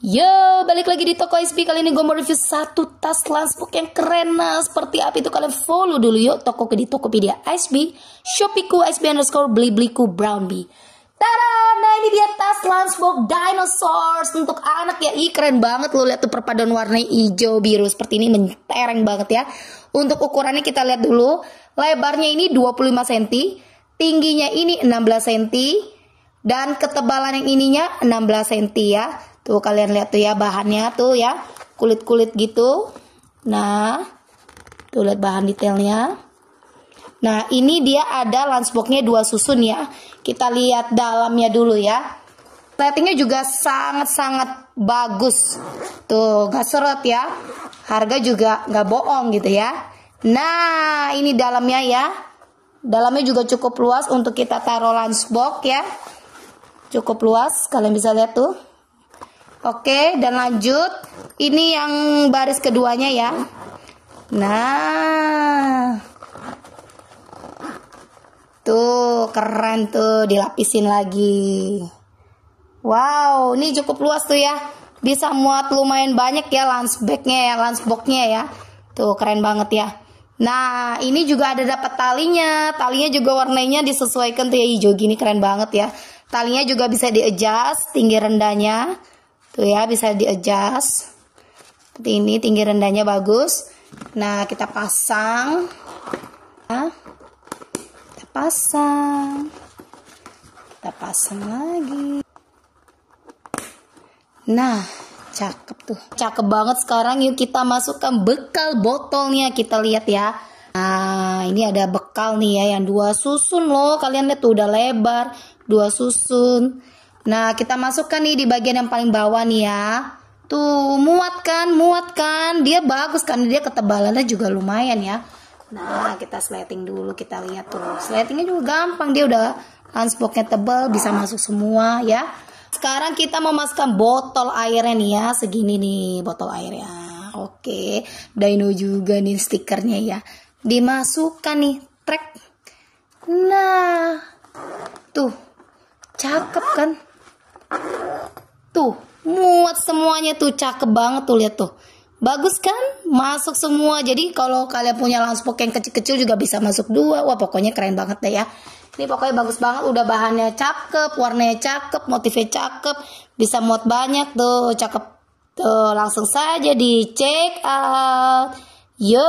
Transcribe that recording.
Yo, balik lagi di Toko SB Kali ini gue mau review satu tas lunchbook yang keren nah Seperti apa itu kalian follow dulu yuk Toko ke di Tokopedia SB ku SB underscore beli Brown Bee. Tada! Nah ini dia tas lunchbook dinosaurs untuk anak ya. Ih keren banget lo lihat tuh perpaduan warna hijau biru seperti ini mentereng banget ya. Untuk ukurannya kita lihat dulu. Lebarnya ini 25 cm, tingginya ini 16 cm dan ketebalan yang ininya 16 cm ya. Tuh kalian lihat tuh ya bahannya tuh ya. Kulit-kulit gitu. Nah, tuh lihat bahan detailnya. Nah, ini dia ada lunchboxnya dua susun ya. Kita lihat dalamnya dulu ya. Platingnya juga sangat-sangat bagus. Tuh, gak seret ya. Harga juga gak bohong gitu ya. Nah, ini dalamnya ya. Dalamnya juga cukup luas untuk kita taruh lunchbox ya. Cukup luas, kalian bisa lihat tuh. Oke, dan lanjut. Ini yang baris keduanya ya. Nah. Tuh, keren tuh dilapisin lagi. Wow, ini cukup luas tuh ya. Bisa muat lumayan banyak ya lunchbagnya ya, lunchboxnya ya. Tuh, keren banget ya. Nah, ini juga ada dapat talinya. Talinya juga warnanya disesuaikan tuh ya hijau gini keren banget ya. Talinya juga bisa di-adjust tinggi rendahnya tuh ya bisa di adjust seperti ini tinggi rendahnya bagus nah kita pasang nah, kita pasang kita pasang lagi nah cakep tuh cakep banget sekarang yuk kita masukkan bekal botolnya kita lihat ya nah ini ada bekal nih ya yang dua susun loh kalian lihat tuh udah lebar dua susun Nah, kita masukkan nih di bagian yang paling bawah nih ya. Tuh, muatkan, muatkan. Dia bagus kan, dia ketebalannya juga lumayan ya. Nah, kita sliding dulu, kita lihat tuh. Slatingnya juga gampang, dia udah lunchboxnya tebal, bisa masuk semua ya. Sekarang kita memasukkan botol airnya nih ya, segini nih botol airnya. Oke, Dino juga nih stikernya ya. Dimasukkan nih, track. Nah, tuh, cakep kan? buat semuanya tuh cakep banget tuh lihat tuh. Bagus kan? Masuk semua. Jadi kalau kalian punya langsung yang kecil-kecil juga bisa masuk dua. Wah pokoknya keren banget deh ya. Ini pokoknya bagus banget. Udah bahannya cakep, warnanya cakep, motifnya cakep. Bisa muat banyak tuh. Cakep. Tuh langsung saja di check out. Yo.